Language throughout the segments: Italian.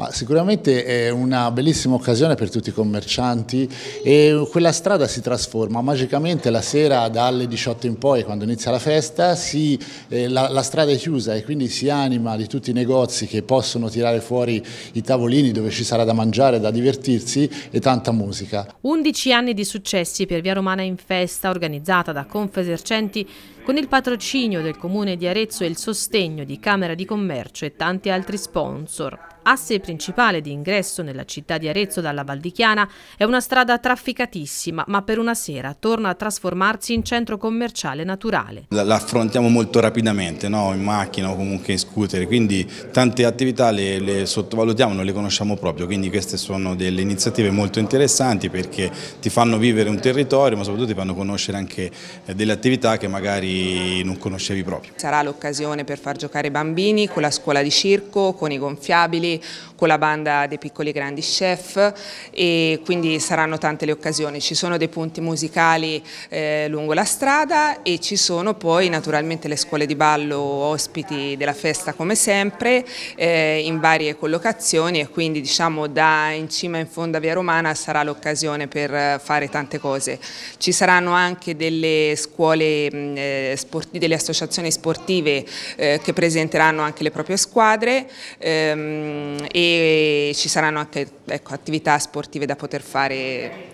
Ma sicuramente è una bellissima occasione per tutti i commercianti e quella strada si trasforma magicamente la sera dalle 18 in poi quando inizia la festa, si, eh, la, la, strada è chiusa e quindi si anima di tutti i negozi che possono tirare fuori i tavolini dove ci sarà da mangiare, da divertirsi e tanta musica. 11 anni di successi per Via Romana in festa organizzata da Confesercenti con il patrocinio del Comune di Arezzo e il sostegno di Camera di Commercio e tanti altri sponsor. Asse principale di ingresso nella città di Arezzo dalla Valdichiana è una strada trafficatissima, ma per una sera torna a trasformarsi in centro commerciale naturale. L'affrontiamo molto rapidamente, no? in macchina o comunque in scooter, quindi tante attività le, le sottovalutiamo, non le conosciamo proprio, quindi queste sono delle iniziative molto interessanti perché ti fanno vivere un territorio, ma soprattutto ti fanno conoscere anche eh, delle attività che magari magari non conoscevi proprio. Sarà l'occasione per far giocare i bambini con la scuola di circo, con i gonfiabili, con la banda dei piccoli grandi chef e quindi saranno tante le occasioni. Ci sono dei punti musicali eh, lungo la strada e ci sono poi naturalmente le scuole di ballo ospiti della festa come sempre eh, in varie collocazioni e quindi diciamo da in cima in fondo a Via Romana sarà l'occasione per fare tante cose. Ci saranno anche delle scuole eh, sport, delle associazioni sportive eh, che presenteranno anche le proprie squadre ehm, e ci saranno anche ecco, attività sportive da poter fare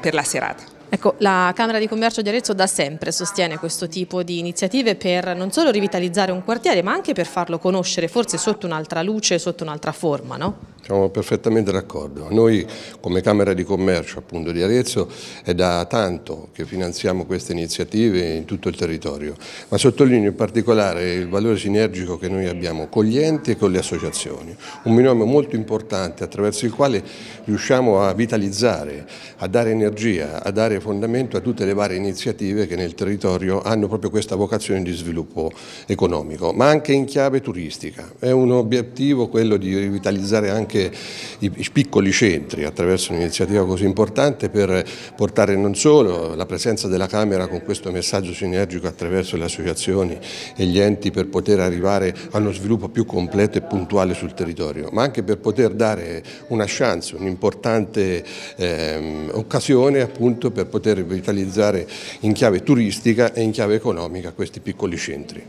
per la serata. Ecco, la Camera di Commercio di Arezzo da sempre sostiene questo tipo di iniziative per non solo rivitalizzare un quartiere ma anche per farlo conoscere forse sotto un'altra luce, sotto un'altra forma, no? Siamo perfettamente d'accordo. Noi come Camera di Commercio appunto, di Arezzo è da tanto che finanziamo queste iniziative in tutto il territorio, ma sottolineo in particolare il valore sinergico che noi abbiamo con gli enti e con le associazioni, un binomio molto importante attraverso il quale riusciamo a vitalizzare, a dare energia, a dare fondamento a tutte le varie iniziative che nel territorio hanno proprio questa vocazione di sviluppo economico, ma anche in chiave turistica. È un obiettivo quello di rivitalizzare anche anche i, i piccoli centri attraverso un'iniziativa così importante per portare non solo la presenza della Camera con questo messaggio sinergico attraverso le associazioni e gli enti per poter arrivare a uno sviluppo più completo e puntuale sul territorio, ma anche per poter dare una chance, un'importante ehm, occasione appunto per poter rivitalizzare in chiave turistica e in chiave economica questi piccoli centri.